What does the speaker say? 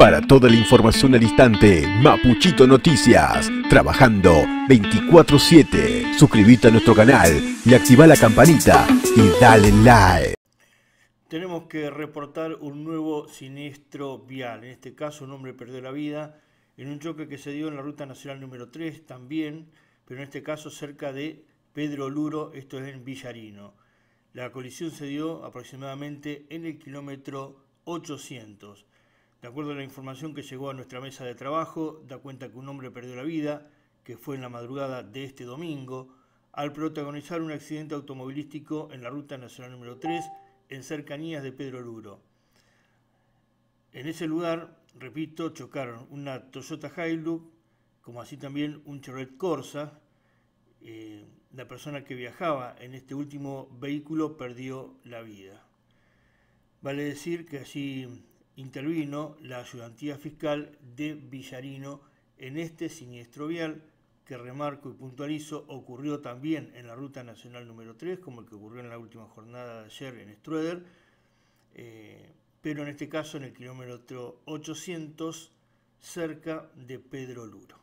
Para toda la información al instante, Mapuchito Noticias, trabajando 24-7. Suscríbete a nuestro canal y activa la campanita y dale like. Tenemos que reportar un nuevo siniestro vial. En este caso, un hombre perdió la vida en un choque que se dio en la ruta nacional número 3 también, pero en este caso cerca de Pedro Luro, esto es en Villarino. La colisión se dio aproximadamente en el kilómetro 800. De acuerdo a la información que llegó a nuestra mesa de trabajo, da cuenta que un hombre perdió la vida, que fue en la madrugada de este domingo, al protagonizar un accidente automovilístico en la Ruta Nacional número 3, en cercanías de Pedro Luro. En ese lugar, repito, chocaron una Toyota Hilux, como así también un Chevrolet Corsa. Eh, la persona que viajaba en este último vehículo perdió la vida. Vale decir que así intervino la ayudantía fiscal de Villarino en este siniestro vial que remarco y puntualizo ocurrió también en la ruta nacional número 3, como el que ocurrió en la última jornada de ayer en Strueder, eh, pero en este caso en el kilómetro 800 cerca de Pedro Luro.